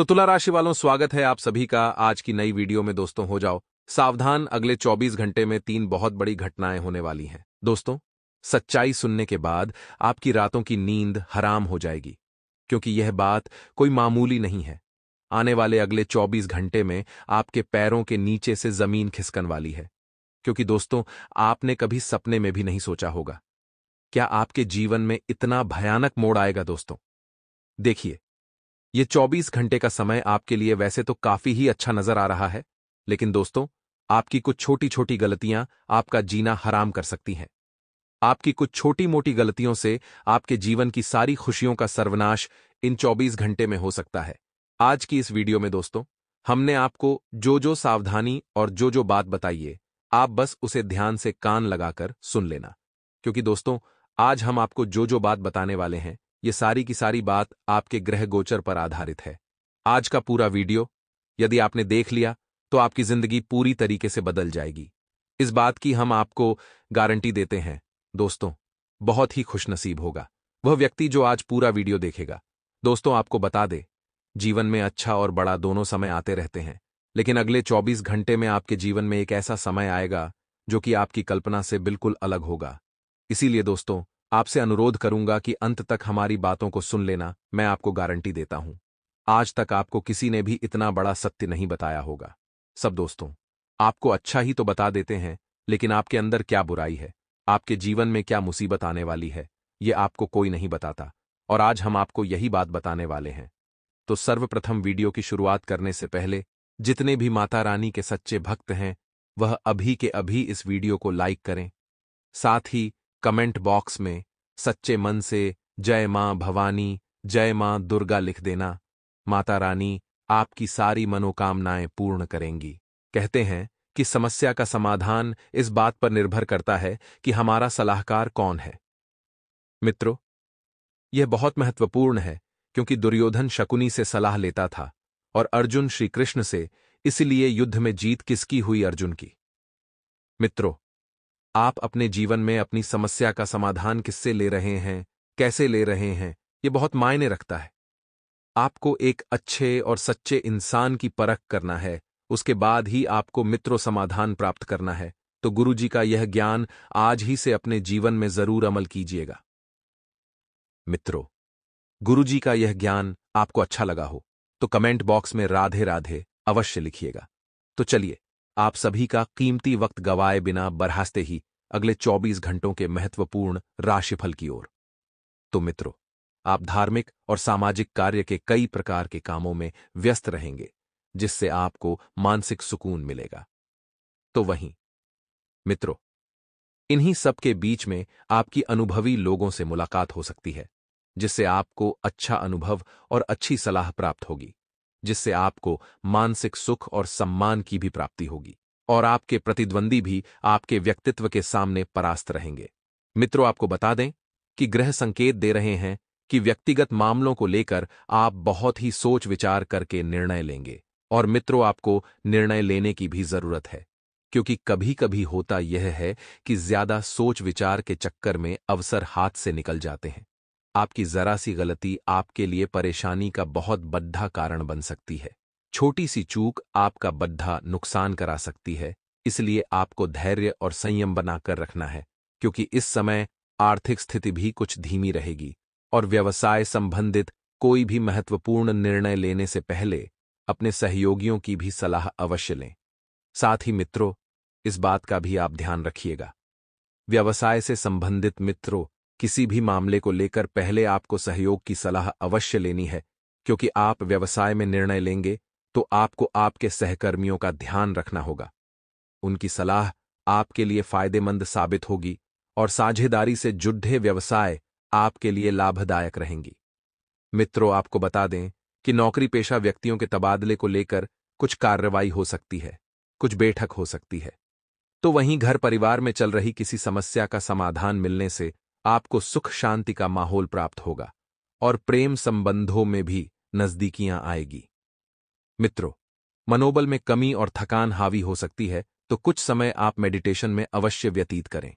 तो तुला राशि वालों स्वागत है आप सभी का आज की नई वीडियो में दोस्तों हो जाओ सावधान अगले 24 घंटे में तीन बहुत बड़ी घटनाएं होने वाली हैं दोस्तों सच्चाई सुनने के बाद आपकी रातों की नींद हराम हो जाएगी क्योंकि यह बात कोई मामूली नहीं है आने वाले अगले 24 घंटे में आपके पैरों के नीचे से जमीन खिसकन वाली है क्योंकि दोस्तों आपने कभी सपने में भी नहीं सोचा होगा क्या आपके जीवन में इतना भयानक मोड़ आएगा दोस्तों देखिए ये 24 घंटे का समय आपके लिए वैसे तो काफी ही अच्छा नजर आ रहा है लेकिन दोस्तों आपकी कुछ छोटी छोटी गलतियां आपका जीना हराम कर सकती हैं आपकी कुछ छोटी मोटी गलतियों से आपके जीवन की सारी खुशियों का सर्वनाश इन 24 घंटे में हो सकता है आज की इस वीडियो में दोस्तों हमने आपको जो जो सावधानी और जो जो बात बताइए आप बस उसे ध्यान से कान लगाकर सुन लेना क्योंकि दोस्तों आज हम आपको जो जो बात बताने वाले हैं ये सारी की सारी बात आपके ग्रह गोचर पर आधारित है आज का पूरा वीडियो यदि आपने देख लिया तो आपकी जिंदगी पूरी तरीके से बदल जाएगी इस बात की हम आपको गारंटी देते हैं दोस्तों बहुत ही खुशनसीब होगा वह व्यक्ति जो आज पूरा वीडियो देखेगा दोस्तों आपको बता दे जीवन में अच्छा और बड़ा दोनों समय आते रहते हैं लेकिन अगले 24 घंटे में आपके जीवन में एक ऐसा समय आएगा जो कि आपकी कल्पना से बिल्कुल अलग होगा इसीलिए दोस्तों आपसे अनुरोध करूंगा कि अंत तक हमारी बातों को सुन लेना मैं आपको गारंटी देता हूं आज तक आपको किसी ने भी इतना बड़ा सत्य नहीं बताया होगा सब दोस्तों आपको अच्छा ही तो बता देते हैं लेकिन आपके अंदर क्या बुराई है आपके जीवन में क्या मुसीबत आने वाली है ये आपको कोई नहीं बताता और आज हम आपको यही बात बताने वाले हैं तो सर्वप्रथम वीडियो की शुरुआत करने से पहले जितने भी माता रानी के सच्चे भक्त हैं वह अभी के अभी इस वीडियो को लाइक करें साथ ही कमेंट बॉक्स में सच्चे मन से जय माँ भवानी जय माँ दुर्गा लिख देना माता रानी आपकी सारी मनोकामनाएं पूर्ण करेंगी कहते हैं कि समस्या का समाधान इस बात पर निर्भर करता है कि हमारा सलाहकार कौन है मित्रों यह बहुत महत्वपूर्ण है क्योंकि दुर्योधन शकुनी से सलाह लेता था और अर्जुन श्रीकृष्ण से इसलिए युद्ध में जीत किसकी हुई अर्जुन की मित्रों आप अपने जीवन में अपनी समस्या का समाधान किससे ले रहे हैं कैसे ले रहे हैं ये बहुत मायने रखता है आपको एक अच्छे और सच्चे इंसान की परख करना है उसके बाद ही आपको मित्रों समाधान प्राप्त करना है तो गुरुजी का यह ज्ञान आज ही से अपने जीवन में जरूर अमल कीजिएगा मित्रों गुरुजी का यह ज्ञान आपको अच्छा लगा हो तो कमेंट बॉक्स में राधे राधे अवश्य लिखिएगा तो चलिए आप सभी का कीमती वक्त गवाए बिना बरहास्ते ही अगले 24 घंटों के महत्वपूर्ण राशिफल की ओर तो मित्रों आप धार्मिक और सामाजिक कार्य के कई प्रकार के कामों में व्यस्त रहेंगे जिससे आपको मानसिक सुकून मिलेगा तो वहीं मित्रों इन्हीं सबके बीच में आपकी अनुभवी लोगों से मुलाकात हो सकती है जिससे आपको अच्छा अनुभव और अच्छी सलाह प्राप्त होगी जिससे आपको मानसिक सुख और सम्मान की भी प्राप्ति होगी और आपके प्रतिद्वंदी भी आपके व्यक्तित्व के सामने परास्त रहेंगे मित्रों आपको बता दें कि ग्रह संकेत दे रहे हैं कि व्यक्तिगत मामलों को लेकर आप बहुत ही सोच विचार करके निर्णय लेंगे और मित्रों आपको निर्णय लेने की भी जरूरत है क्योंकि कभी कभी होता यह है कि ज्यादा सोच विचार के चक्कर में अवसर हाथ से निकल जाते हैं आपकी जरा सी गलती आपके लिए परेशानी का बहुत बड्ढा कारण बन सकती है छोटी सी चूक आपका बद्धा नुकसान करा सकती है इसलिए आपको धैर्य और संयम बनाकर रखना है क्योंकि इस समय आर्थिक स्थिति भी कुछ धीमी रहेगी और व्यवसाय संबंधित कोई भी महत्वपूर्ण निर्णय लेने से पहले अपने सहयोगियों की भी सलाह अवश्य लें साथ ही मित्रों इस बात का भी आप ध्यान रखिएगा व्यवसाय से संबंधित मित्रों किसी भी मामले को लेकर पहले आपको सहयोग की सलाह अवश्य लेनी है क्योंकि आप व्यवसाय में निर्णय लेंगे तो आपको आपके सहकर्मियों का ध्यान रखना होगा उनकी सलाह आपके लिए फायदेमंद साबित होगी और साझेदारी से जुडे व्यवसाय आपके लिए लाभदायक रहेंगी मित्रों आपको बता दें कि नौकरी पेशा व्यक्तियों के तबादले को लेकर कुछ कार्रवाई हो सकती है कुछ बैठक हो सकती है तो वहीं घर परिवार में चल रही किसी समस्या का समाधान मिलने से आपको सुख शांति का माहौल प्राप्त होगा और प्रेम संबंधों में भी नजदीकियां आएगी मित्रों मनोबल में कमी और थकान हावी हो सकती है तो कुछ समय आप मेडिटेशन में अवश्य व्यतीत करें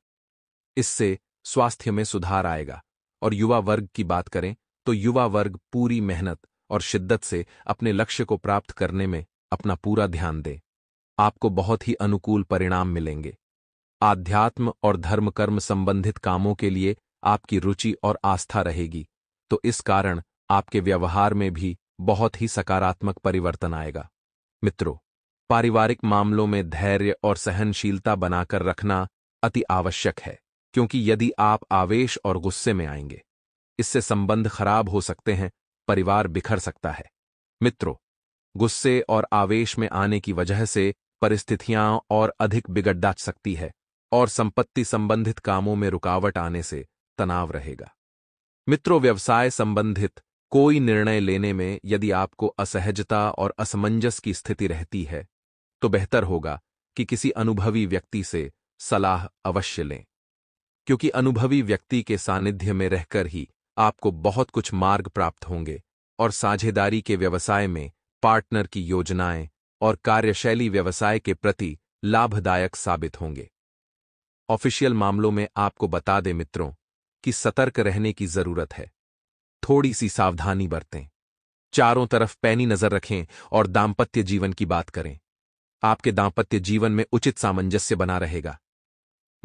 इससे स्वास्थ्य में सुधार आएगा और युवा वर्ग की बात करें तो युवा वर्ग पूरी मेहनत और शिद्दत से अपने लक्ष्य को प्राप्त करने में अपना पूरा ध्यान दें आपको बहुत ही अनुकूल परिणाम मिलेंगे आध्यात्म और धर्मकर्म संबंधित कामों के लिए आपकी रुचि और आस्था रहेगी तो इस कारण आपके व्यवहार में भी बहुत ही सकारात्मक परिवर्तन आएगा मित्रों पारिवारिक मामलों में धैर्य और सहनशीलता बनाकर रखना अति आवश्यक है क्योंकि यदि आप आवेश और गुस्से में आएंगे इससे संबंध खराब हो सकते हैं परिवार बिखर सकता है मित्रों गुस्से और आवेश में आने की वजह से परिस्थितियां और अधिक बिगड़ सकती है और संपत्ति संबंधित कामों में रुकावट आने से तनाव रहेगा मित्रों व्यवसाय संबंधित कोई निर्णय लेने में यदि आपको असहजता और असमंजस की स्थिति रहती है तो बेहतर होगा कि किसी अनुभवी व्यक्ति से सलाह अवश्य लें क्योंकि अनुभवी व्यक्ति के सानिध्य में रहकर ही आपको बहुत कुछ मार्ग प्राप्त होंगे और साझेदारी के व्यवसाय में पार्टनर की योजनाएं और कार्यशैली व्यवसाय के प्रति लाभदायक साबित होंगे ऑफिशियल मामलों में आपको बता दें मित्रों कि सतर्क रहने की जरूरत है थोड़ी सी सावधानी बरतें चारों तरफ पैनी नजर रखें और दाम्पत्य जीवन की बात करें आपके दाम्पत्य जीवन में उचित सामंजस्य बना रहेगा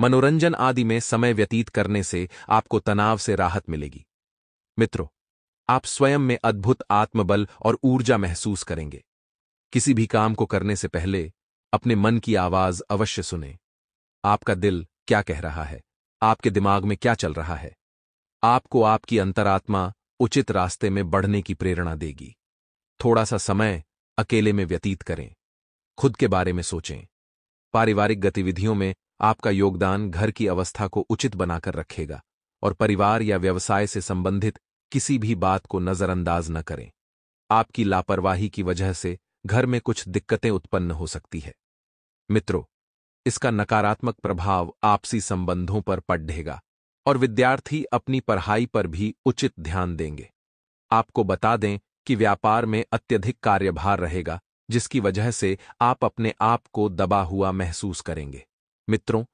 मनोरंजन आदि में समय व्यतीत करने से आपको तनाव से राहत मिलेगी मित्रों आप स्वयं में अद्भुत आत्मबल और ऊर्जा महसूस करेंगे किसी भी काम को करने से पहले अपने मन की आवाज अवश्य सुनें आपका दिल क्या कह रहा है आपके दिमाग में क्या चल रहा है आपको आपकी अंतरात्मा उचित रास्ते में बढ़ने की प्रेरणा देगी थोड़ा सा समय अकेले में व्यतीत करें खुद के बारे में सोचें पारिवारिक गतिविधियों में आपका योगदान घर की अवस्था को उचित बनाकर रखेगा और परिवार या व्यवसाय से संबंधित किसी भी बात को नजरअंदाज न करें आपकी लापरवाही की वजह से घर में कुछ दिक्कतें उत्पन्न हो सकती है मित्रों इसका नकारात्मक प्रभाव आपसी संबंधों पर पढ़ेगा और विद्यार्थी अपनी पढ़ाई पर भी उचित ध्यान देंगे आपको बता दें कि व्यापार में अत्यधिक कार्यभार रहेगा जिसकी वजह से आप अपने आप को दबा हुआ महसूस करेंगे मित्रों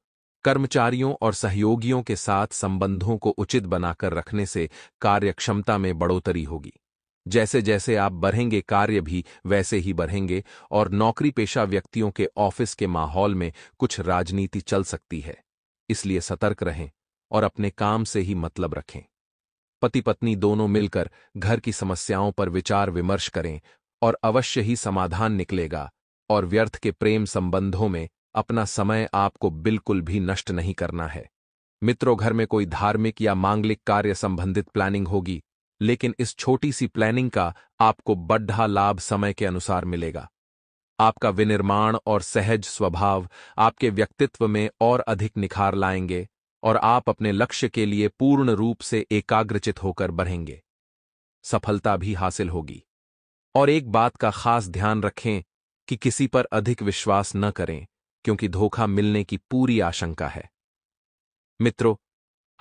कर्मचारियों और सहयोगियों के साथ संबंधों को उचित बनाकर रखने से कार्यक्षमता में बढ़ोतरी होगी जैसे जैसे आप बढ़ेंगे कार्य भी वैसे ही बढ़ेंगे और नौकरी पेशा व्यक्तियों के ऑफिस के माहौल में कुछ राजनीति चल सकती है इसलिए सतर्क रहें और अपने काम से ही मतलब रखें पति पत्नी दोनों मिलकर घर की समस्याओं पर विचार विमर्श करें और अवश्य ही समाधान निकलेगा और व्यर्थ के प्रेम संबंधों में अपना समय आपको बिल्कुल भी नष्ट नहीं करना है मित्रों घर में कोई धार्मिक या मांगलिक कार्य संबंधित प्लानिंग होगी लेकिन इस छोटी सी प्लानिंग का आपको बड्ढा लाभ समय के अनुसार मिलेगा आपका विनिर्माण और सहज स्वभाव आपके व्यक्तित्व में और अधिक निखार लाएंगे और आप अपने लक्ष्य के लिए पूर्ण रूप से एकाग्रचित होकर बढ़ेंगे सफलता भी हासिल होगी और एक बात का खास ध्यान रखें कि किसी पर अधिक विश्वास न करें क्योंकि धोखा मिलने की पूरी आशंका है मित्रों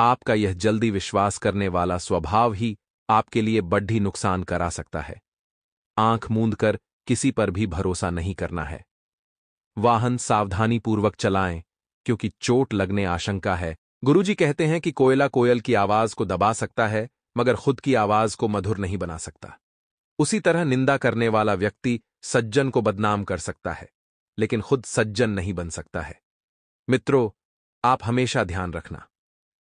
आपका यह जल्दी विश्वास करने वाला स्वभाव ही आपके लिए बड्ढी नुकसान करा सकता है आंख मूंद कर किसी पर भी भरोसा नहीं करना है वाहन सावधानी पूर्वक चलाएं क्योंकि चोट लगने आशंका है गुरुजी कहते हैं कि कोयला कोयल की आवाज को दबा सकता है मगर खुद की आवाज को मधुर नहीं बना सकता उसी तरह निंदा करने वाला व्यक्ति सज्जन को बदनाम कर सकता है लेकिन खुद सज्जन नहीं बन सकता है मित्रों आप हमेशा ध्यान रखना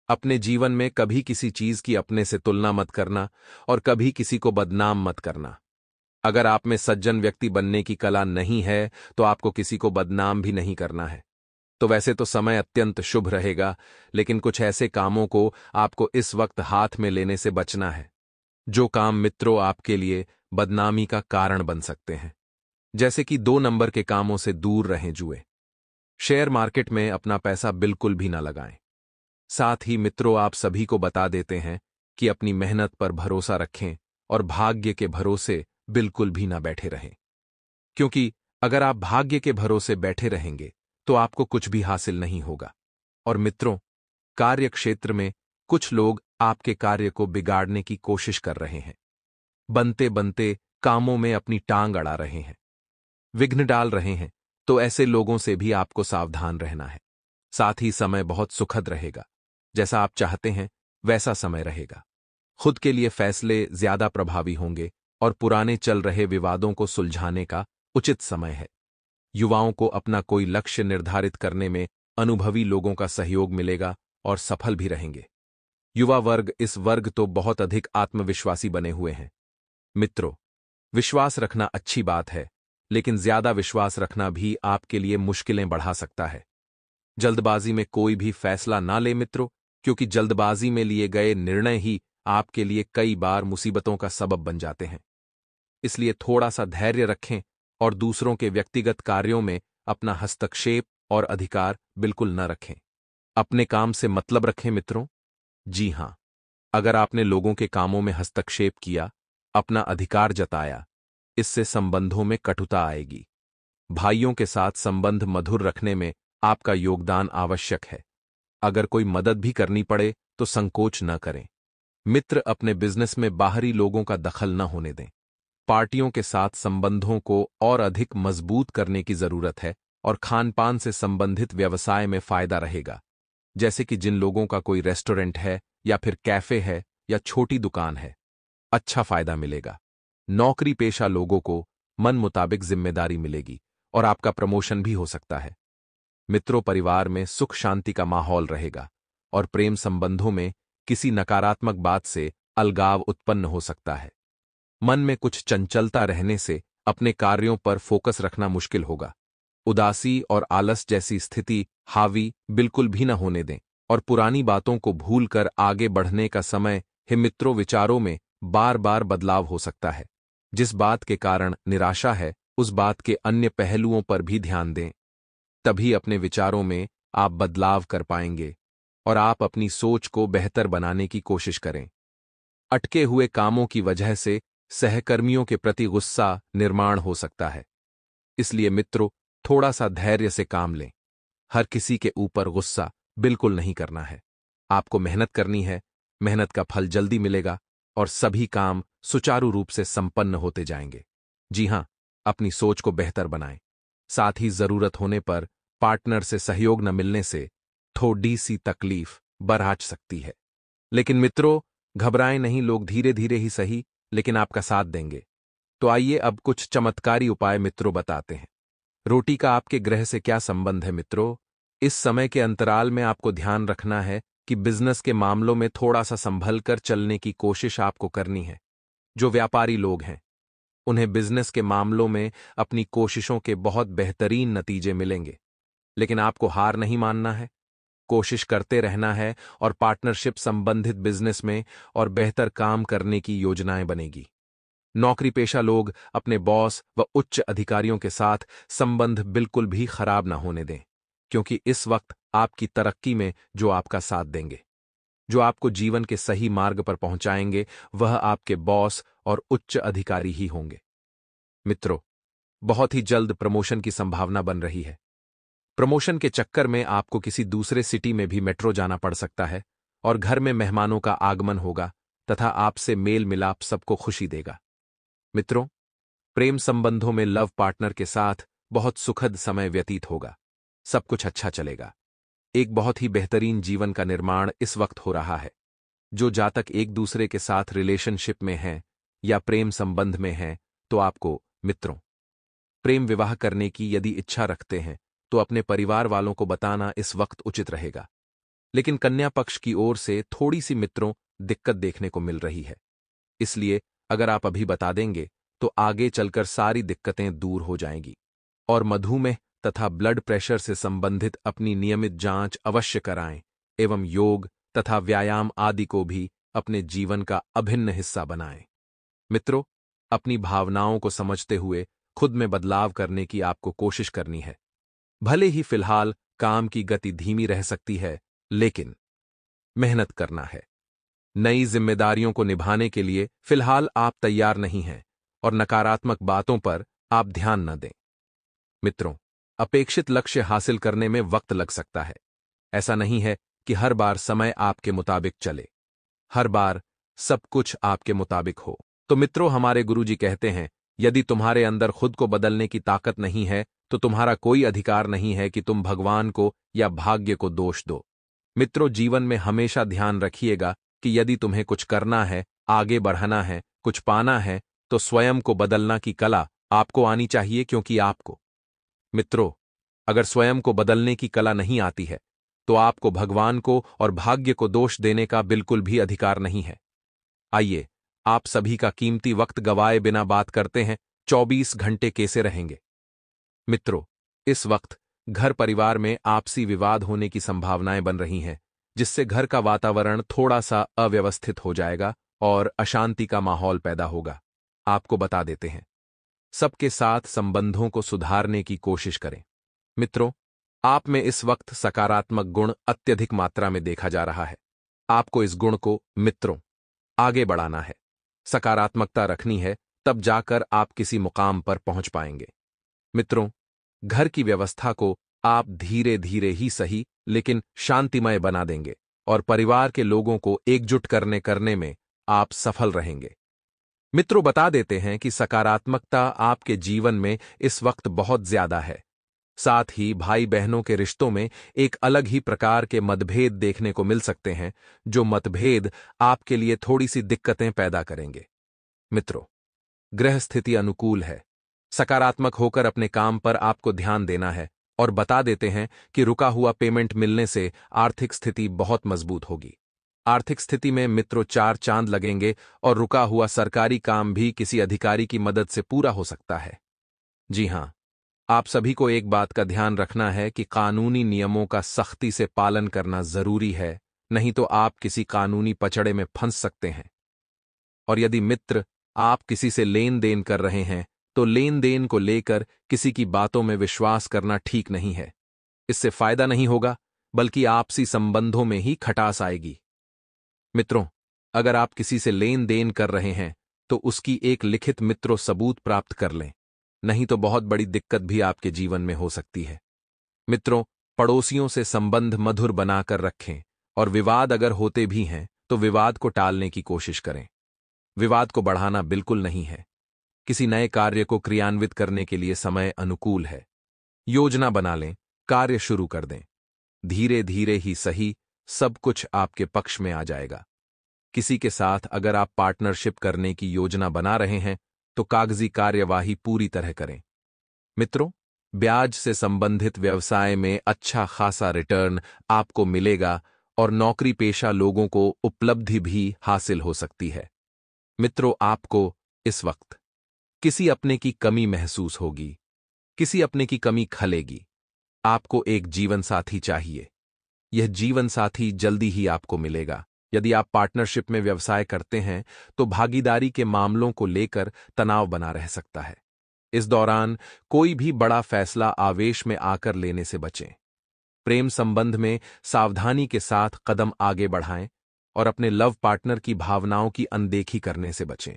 अपने जीवन में कभी किसी चीज की अपने से तुलना मत करना और कभी किसी को बदनाम मत करना अगर आप में सज्जन व्यक्ति बनने की कला नहीं है तो आपको किसी को बदनाम भी नहीं करना है तो वैसे तो समय अत्यंत शुभ रहेगा लेकिन कुछ ऐसे कामों को आपको इस वक्त हाथ में लेने से बचना है जो काम मित्रों आपके लिए बदनामी का कारण बन सकते हैं जैसे कि दो नंबर के कामों से दूर रहें जुए शेयर मार्केट में अपना पैसा बिल्कुल भी ना लगाएं साथ ही मित्रों आप सभी को बता देते हैं कि अपनी मेहनत पर भरोसा रखें और भाग्य के भरोसे बिल्कुल भी ना बैठे रहें क्योंकि अगर आप भाग्य के भरोसे बैठे रहेंगे तो आपको कुछ भी हासिल नहीं होगा और मित्रों कार्य क्षेत्र में कुछ लोग आपके कार्य को बिगाड़ने की कोशिश कर रहे हैं बनते बनते कामों में अपनी टांग अड़ा रहे हैं विघ्न डाल रहे हैं तो ऐसे लोगों से भी आपको सावधान रहना है साथ ही समय बहुत सुखद रहेगा जैसा आप चाहते हैं वैसा समय रहेगा खुद के लिए फैसले ज्यादा प्रभावी होंगे और पुराने चल रहे विवादों को सुलझाने का उचित समय है युवाओं को अपना कोई लक्ष्य निर्धारित करने में अनुभवी लोगों का सहयोग मिलेगा और सफल भी रहेंगे युवा वर्ग इस वर्ग तो बहुत अधिक आत्मविश्वासी बने हुए हैं मित्रों विश्वास रखना अच्छी बात है लेकिन ज्यादा विश्वास रखना भी आपके लिए मुश्किलें बढ़ा सकता है जल्दबाजी में कोई भी फैसला ना ले मित्रों क्योंकि जल्दबाजी में लिए गए निर्णय ही आपके लिए कई बार मुसीबतों का सबब बन जाते हैं इसलिए थोड़ा सा धैर्य रखें और दूसरों के व्यक्तिगत कार्यों में अपना हस्तक्षेप और अधिकार बिल्कुल न रखें अपने काम से मतलब रखें मित्रों जी हां अगर आपने लोगों के कामों में हस्तक्षेप किया अपना अधिकार जताया इससे संबंधों में कटुता आएगी भाइयों के साथ संबंध मधुर रखने में आपका योगदान आवश्यक है अगर कोई मदद भी करनी पड़े तो संकोच न करें मित्र अपने बिजनेस में बाहरी लोगों का दखल न होने दें पार्टियों के साथ संबंधों को और अधिक मजबूत करने की जरूरत है और खानपान से संबंधित व्यवसाय में फायदा रहेगा जैसे कि जिन लोगों का कोई रेस्टोरेंट है या फिर कैफे है या छोटी दुकान है अच्छा फायदा मिलेगा नौकरी पेशा लोगों को मन मुताबिक जिम्मेदारी मिलेगी और आपका प्रमोशन भी हो सकता है मित्रों परिवार में सुख शांति का माहौल रहेगा और प्रेम संबंधों में किसी नकारात्मक बात से अलगाव उत्पन्न हो सकता है मन में कुछ चंचलता रहने से अपने कार्यों पर फोकस रखना मुश्किल होगा उदासी और आलस जैसी स्थिति हावी बिल्कुल भी न होने दें और पुरानी बातों को भूलकर आगे बढ़ने का समय हे मित्रों विचारों में बार बार बदलाव हो सकता है जिस बात के कारण निराशा है उस बात के अन्य पहलुओं पर भी ध्यान दें तभी अपने विचारों में आप बदलाव कर पाएंगे और आप अपनी सोच को बेहतर बनाने की कोशिश करें अटके हुए कामों की वजह से सहकर्मियों के प्रति गुस्सा निर्माण हो सकता है इसलिए मित्रों थोड़ा सा धैर्य से काम लें हर किसी के ऊपर गुस्सा बिल्कुल नहीं करना है आपको मेहनत करनी है मेहनत का फल जल्दी मिलेगा और सभी काम सुचारू रूप से संपन्न होते जाएंगे जी हां अपनी सोच को बेहतर बनाएं साथ ही जरूरत होने पर पार्टनर से सहयोग न मिलने से थोड़ी सी तकलीफ बरहाच सकती है लेकिन मित्रों घबराएं नहीं लोग धीरे धीरे ही सही लेकिन आपका साथ देंगे तो आइए अब कुछ चमत्कारी उपाय मित्रों बताते हैं रोटी का आपके ग्रह से क्या संबंध है मित्रों इस समय के अंतराल में आपको ध्यान रखना है कि बिजनेस के मामलों में थोड़ा सा संभल कर चलने की कोशिश आपको करनी है जो व्यापारी लोग हैं उन्हें बिजनेस के मामलों में अपनी कोशिशों के बहुत बेहतरीन नतीजे मिलेंगे लेकिन आपको हार नहीं मानना है कोशिश करते रहना है और पार्टनरशिप संबंधित बिजनेस में और बेहतर काम करने की योजनाएं बनेगी नौकरी पेशा लोग अपने बॉस व उच्च अधिकारियों के साथ संबंध बिल्कुल भी खराब न होने दें क्योंकि इस वक्त आपकी तरक्की में जो आपका साथ देंगे जो आपको जीवन के सही मार्ग पर पहुंचाएंगे वह आपके बॉस और उच्च अधिकारी ही होंगे मित्रों बहुत ही जल्द प्रमोशन की संभावना बन रही है प्रमोशन के चक्कर में आपको किसी दूसरे सिटी में भी मेट्रो जाना पड़ सकता है और घर में मेहमानों का आगमन होगा तथा आपसे मेल मिलाप सबको खुशी देगा मित्रों प्रेम संबंधों में लव पार्टनर के साथ बहुत सुखद समय व्यतीत होगा सब कुछ अच्छा चलेगा एक बहुत ही बेहतरीन जीवन का निर्माण इस वक्त हो रहा है जो जातक एक दूसरे के साथ रिलेशनशिप में हैं या प्रेम संबंध में हैं तो आपको मित्रों प्रेम विवाह करने की यदि इच्छा रखते हैं तो अपने परिवार वालों को बताना इस वक्त उचित रहेगा लेकिन कन्या पक्ष की ओर से थोड़ी सी मित्रों दिक्कत देखने को मिल रही है इसलिए अगर आप अभी बता देंगे तो आगे चलकर सारी दिक्कतें दूर हो जाएंगी और मधुमेह तथा ब्लड प्रेशर से संबंधित अपनी नियमित जांच अवश्य कराएं एवं योग तथा व्यायाम आदि को भी अपने जीवन का अभिन्न हिस्सा बनाएं मित्रों अपनी भावनाओं को समझते हुए खुद में बदलाव करने की आपको कोशिश करनी है भले ही फिलहाल काम की गति धीमी रह सकती है लेकिन मेहनत करना है नई जिम्मेदारियों को निभाने के लिए फिलहाल आप तैयार नहीं हैं और नकारात्मक बातों पर आप ध्यान न दें मित्रों अपेक्षित लक्ष्य हासिल करने में वक्त लग सकता है ऐसा नहीं है कि हर बार समय आपके मुताबिक चले हर बार सब कुछ आपके मुताबिक हो तो मित्रों हमारे गुरुजी कहते हैं यदि तुम्हारे अंदर खुद को बदलने की ताकत नहीं है तो तुम्हारा कोई अधिकार नहीं है कि तुम भगवान को या भाग्य को दोष दो मित्रों जीवन में हमेशा ध्यान रखिएगा कि यदि तुम्हें कुछ करना है आगे बढ़ना है कुछ पाना है तो स्वयं को बदलना की कला आपको आनी चाहिए क्योंकि आपको मित्रों अगर स्वयं को बदलने की कला नहीं आती है तो आपको भगवान को और भाग्य को दोष देने का बिल्कुल भी अधिकार नहीं है आइए आप सभी का कीमती वक्त गवाए बिना बात करते हैं 24 घंटे कैसे रहेंगे मित्रों इस वक्त घर परिवार में आपसी विवाद होने की संभावनाएं बन रही हैं जिससे घर का वातावरण थोड़ा सा अव्यवस्थित हो जाएगा और अशांति का माहौल पैदा होगा आपको बता देते हैं सबके साथ संबंधों को सुधारने की कोशिश करें मित्रों आप में इस वक्त सकारात्मक गुण अत्यधिक मात्रा में देखा जा रहा है आपको इस गुण को मित्रों आगे बढ़ाना है सकारात्मकता रखनी है तब जाकर आप किसी मुकाम पर पहुंच पाएंगे मित्रों घर की व्यवस्था को आप धीरे धीरे ही सही लेकिन शांतिमय बना देंगे और परिवार के लोगों को एकजुट करने करने में आप सफल रहेंगे मित्रों बता देते हैं कि सकारात्मकता आपके जीवन में इस वक्त बहुत ज्यादा है साथ ही भाई बहनों के रिश्तों में एक अलग ही प्रकार के मतभेद देखने को मिल सकते हैं जो मतभेद आपके लिए थोड़ी सी दिक्कतें पैदा करेंगे मित्रों ग्रह स्थिति अनुकूल है सकारात्मक होकर अपने काम पर आपको ध्यान देना है और बता देते हैं कि रुका हुआ पेमेंट मिलने से आर्थिक स्थिति बहुत मजबूत होगी आर्थिक स्थिति में मित्रों चार चांद लगेंगे और रुका हुआ सरकारी काम भी किसी अधिकारी की मदद से पूरा हो सकता है जी हां आप सभी को एक बात का ध्यान रखना है कि कानूनी नियमों का सख्ती से पालन करना जरूरी है नहीं तो आप किसी कानूनी पचड़े में फंस सकते हैं और यदि मित्र आप किसी से लेन देन कर रहे हैं तो लेन देन को लेकर किसी की बातों में विश्वास करना ठीक नहीं है इससे फायदा नहीं होगा बल्कि आपसी संबंधों में ही खटास आएगी मित्रों अगर आप किसी से लेन देन कर रहे हैं तो उसकी एक लिखित मित्रों सबूत प्राप्त कर लें नहीं तो बहुत बड़ी दिक्कत भी आपके जीवन में हो सकती है मित्रों पड़ोसियों से संबंध मधुर बनाकर रखें और विवाद अगर होते भी हैं तो विवाद को टालने की कोशिश करें विवाद को बढ़ाना बिल्कुल नहीं है किसी नए कार्य को क्रियान्वित करने के लिए समय अनुकूल है योजना बना लें कार्य शुरू कर दें धीरे धीरे ही सही सब कुछ आपके पक्ष में आ जाएगा किसी के साथ अगर आप पार्टनरशिप करने की योजना बना रहे हैं तो कागजी कार्यवाही पूरी तरह करें मित्रों ब्याज से संबंधित व्यवसाय में अच्छा खासा रिटर्न आपको मिलेगा और नौकरी पेशा लोगों को उपलब्धि भी हासिल हो सकती है मित्रों आपको इस वक्त किसी अपने की कमी महसूस होगी किसी अपने की कमी खलेगी आपको एक जीवन साथी चाहिए यह जीवन साथी जल्दी ही आपको मिलेगा यदि आप पार्टनरशिप में व्यवसाय करते हैं तो भागीदारी के मामलों को लेकर तनाव बना रह सकता है इस दौरान कोई भी बड़ा फैसला आवेश में आकर लेने से बचें प्रेम संबंध में सावधानी के साथ कदम आगे बढ़ाएं और अपने लव पार्टनर की भावनाओं की अनदेखी करने से बचें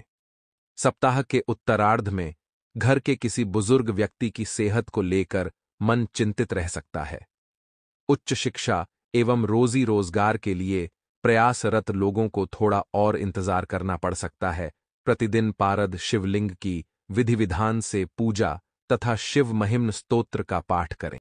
सप्ताह के उत्तरार्ध में घर के किसी बुजुर्ग व्यक्ति की सेहत को लेकर मन चिंतित रह सकता है उच्च शिक्षा एवं रोजी रोजगार के लिए प्रयासरत लोगों को थोड़ा और इंतजार करना पड़ सकता है प्रतिदिन पारद शिवलिंग की विधि विधान से पूजा तथा शिव महिम्न स्तोत्र का पाठ करें